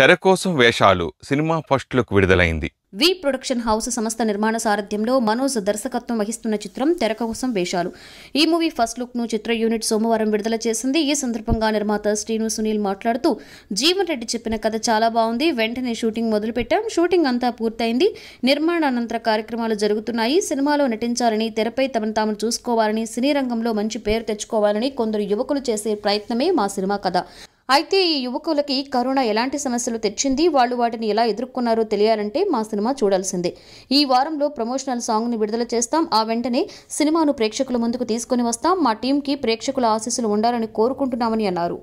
తెర కోసం వేషాలు సినిమా ఫస్ట్ లుక్ విడుదలైంది వి ప్రొడక్షన్ హౌస్ సంస్థ నిర్మాణ సారథ్యంలో మనోజ్ దర్శకత్వం వహిస్తున్న చిత్రం తెర కోసం వేషాలు ఈ మూవీ ఫస్ట్ లుక్ ను చిత్ర యూనిట్ సోమవారం విడుదల చేసింది ఈ సందర్భంగా నిర్మాత శ్రీను సునీల్ మాట్లాడుతూ జీవన్ రెడ్డి చెప్పిన కథ చాలా బాగుంది వెంటనే షూటింగ్ మొదలుపెట్టాం షూటింగ్ అంతా పూర్తయింది నిర్మాణానంతర కార్యక్రమాలు జరుగుతున్నాయి సినిమాలో నటించాలని తెరపై తమను తాము చూసుకోవాలని సినీ రంగంలో మంచి పేరు తెచ్చుకోవాలని కొందరు యువకులు చేసే ప్రయత్నమే మా సినిమా కథ అయితే ఈ యువకులకి కరోనా ఎలాంటి సమస్యలు తెచ్చింది వాళ్ళు వాటిని ఎలా ఎదుర్కొన్నారో తెలియాలంటే మా సినిమా చూడాల్సిందే ఈ వారంలో ప్రమోషనల్ సాంగ్ని విడుదల చేస్తాం ఆ వెంటనే సినిమాను ప్రేక్షకుల ముందుకు తీసుకుని వస్తాం మా టీంకి ప్రేక్షకుల ఆశీస్సులు ఉండాలని కోరుకుంటున్నామని అన్నారు